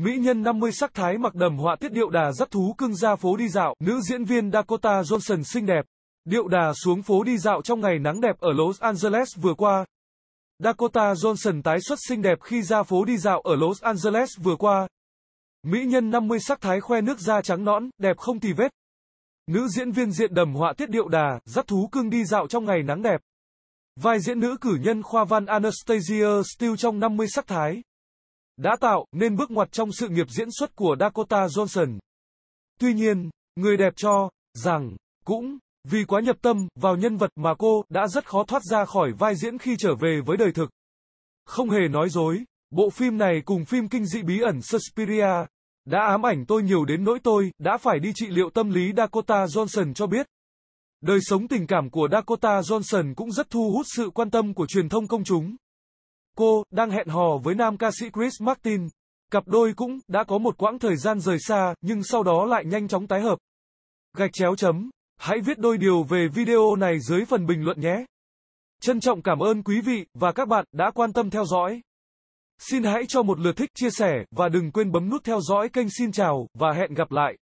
Mỹ nhân 50 sắc thái mặc đầm họa tiết điệu đà rất thú cưng ra phố đi dạo, nữ diễn viên Dakota Johnson xinh đẹp. Điệu đà xuống phố đi dạo trong ngày nắng đẹp ở Los Angeles vừa qua. Dakota Johnson tái xuất xinh đẹp khi ra phố đi dạo ở Los Angeles vừa qua. Mỹ nhân 50 sắc thái khoe nước da trắng nõn, đẹp không tì vết. Nữ diễn viên diện đầm họa tiết điệu đà, rất thú cưng đi dạo trong ngày nắng đẹp. Vai diễn nữ cử nhân khoa văn Anastasia Steele trong 50 sắc thái đã tạo nên bước ngoặt trong sự nghiệp diễn xuất của Dakota Johnson. Tuy nhiên, người đẹp cho rằng cũng vì quá nhập tâm vào nhân vật mà cô đã rất khó thoát ra khỏi vai diễn khi trở về với đời thực. Không hề nói dối, bộ phim này cùng phim kinh dị bí ẩn Suspiria đã ám ảnh tôi nhiều đến nỗi tôi đã phải đi trị liệu tâm lý Dakota Johnson cho biết. Đời sống tình cảm của Dakota Johnson cũng rất thu hút sự quan tâm của truyền thông công chúng cô đang hẹn hò với nam ca sĩ Chris Martin. Cặp đôi cũng đã có một quãng thời gian rời xa, nhưng sau đó lại nhanh chóng tái hợp. Gạch chéo chấm. Hãy viết đôi điều về video này dưới phần bình luận nhé. Trân trọng cảm ơn quý vị và các bạn đã quan tâm theo dõi. Xin hãy cho một lượt thích chia sẻ và đừng quên bấm nút theo dõi kênh xin chào và hẹn gặp lại.